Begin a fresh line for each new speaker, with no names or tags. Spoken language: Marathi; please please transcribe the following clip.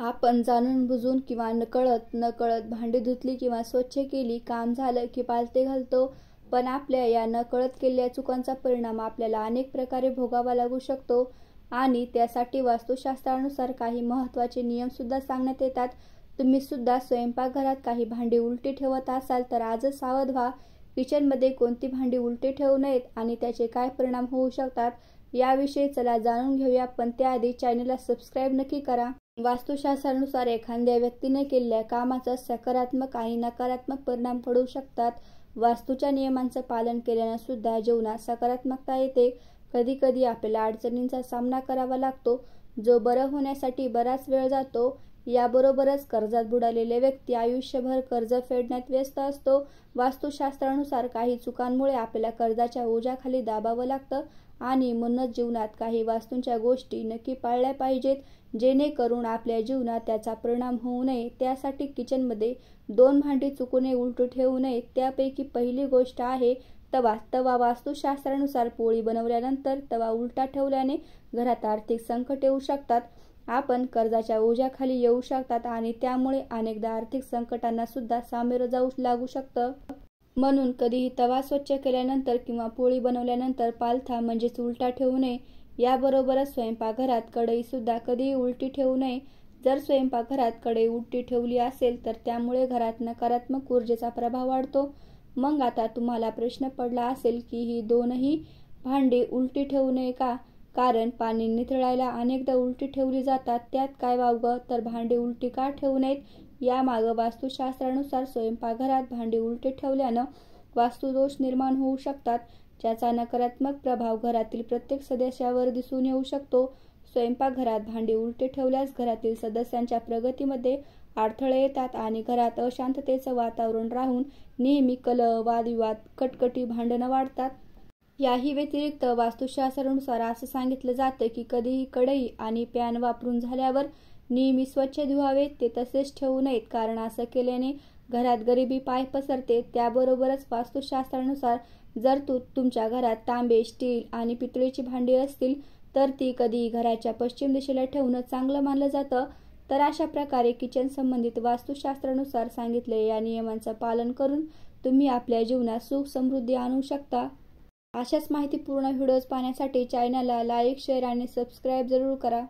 आपण जाणून बुजून किंवा नकळत नकळत भांडी धुतली किंवा स्वच्छ केली काम झालं की पालते घालतो पण आपल्या या नकळत केलेल्या चुकांचा परिणाम आपल्याला अनेक प्रकारे भोगावा लागू शकतो आणि त्यासाठी वास्तुशास्त्रानुसार काही महत्त्वाचे नियमसुद्धा सांगण्यात येतात तुम्ही सुद्धा स्वयंपाकघरात काही भांडी उलटी ठेवत असाल तर आजच सावध व्हा किचनमध्ये कोणती भांडी उलटी ठेवू नयेत आणि त्याचे काय परिणाम होऊ शकतात याविषयी चला जाणून घेऊया पण त्याआधी चॅनलला सबस्क्राईब नक्की करा वास्तुशास्त्रानुसार एखाद्या व्यक्तीने केलेल्या कामाचा सकारात्मक आणि नकारात्मक परिणाम पडू शकतात वास्तूच्या नियमांचं पालन केल्यानं सुद्धा जीवनात सकारात्मकता येते कधी कधी आपल्याला अडचणींचा सामना करावा लागतो जो बरं होण्यासाठी बराच वेळ जातो याबरोबरच कर्जात बुडालेले व्यक्ती आयुष्यभर कर्ज फेडण्यात व्यस्त असतो वास्तुशास्त्रानुसार काही चुकांमुळे आपल्याला कर्जाच्या ओझ्याखाली दाबावं लागतं आणि मुन्नत जीवनात काही वास्तूंच्या गोष्टी नक्की पाळल्या पाहिजेत जेणेकरून आपल्या जीवनात त्याचा परिणाम होऊ नये त्यासाठी किचनमध्ये दोन भांडी चुकूने उलटू ठेवू नये त्यापैकी पहिली गोष्ट आहे तवा तवा वास्तुशास्त्रानुसार पोळी बनवल्यानंतर तवा उलटा ठेवल्याने घरात आर्थिक संकट येऊ शकतात आपण कर्जाच्या ओझ्याखाली येऊ शकतात आणि त्यामुळे अनेकदा आर्थिक संकटांना सुद्धा सामोरं जाऊ लागू शकतं म्हणून कधीही तवा स्वच्छ केल्यानंतर किंवा पोळी बनवल्यानंतर पालथा म्हणजेच उलटा ठेवू नये याबरोबरच स्वयंपाकघरात सुद्धा कधीही उलटी ठेवू नये जर स्वयंपाकघरात कढई उलटी ठेवली असेल तर त्यामुळे घरात नकारात्मक ऊर्जेचा प्रभाव वाढतो मग आता तुम्हाला प्रश्न पडला असेल की ही दोनही भांडी उलटी ठेवू नये का कारण पाणी निथळायला अनेकदा उलटी ठेवली जातात त्यात काय वावगं तर भांडी उलटी का ठेवू नयेत यामागं वास्तुशास्त्रानुसार स्वयंपाकघरात भांडी उलटी ठेवल्यानं वास्तुदोष निर्माण होऊ शकतात ज्याचा नकारात्मक प्रभाव घरातील प्रत्येक सदस्यावर दिसून येऊ शकतो स्वयंपाकघरात भांडी उलटे ठेवल्यास घरातील सदस्यांच्या प्रगतीमध्ये अडथळे येतात आणि घरात अशांततेचं वातावरण राहून नेहमी कलह वादविवाद कटकटी भांडणं वाढतात याही व्यतिरिक्त वास्तुशास्त्रानुसार असं सांगितलं जातं की कधीही कढई आणि पॅन वापरून झाल्यावर नेहमी स्वच्छ धुवावेत ते तसेच ठेवू नयेत कारण असं केल्याने घरात गरिबी पाय पसरते त्याबरोबरच वास्तुशास्त्रानुसार जर तू तुमच्या घरात तांबे स्टील आणि पितळीची भांडी असतील तर ती कधी घराच्या पश्चिम दिशेला ठेवणं चांगलं मानलं जातं तर अशा प्रकारे किचन संबंधित वास्तुशास्त्रानुसार सांगितले या नियमांचं पालन करून तुम्ही आपल्या जीवनात सुख समृद्धी आणू शकता अशाच माहिती पूर्ण व्हिडिओज पाहण्यासाठी चॅनलला लाईक शेअर आणि सबस्क्राईब जरूर करा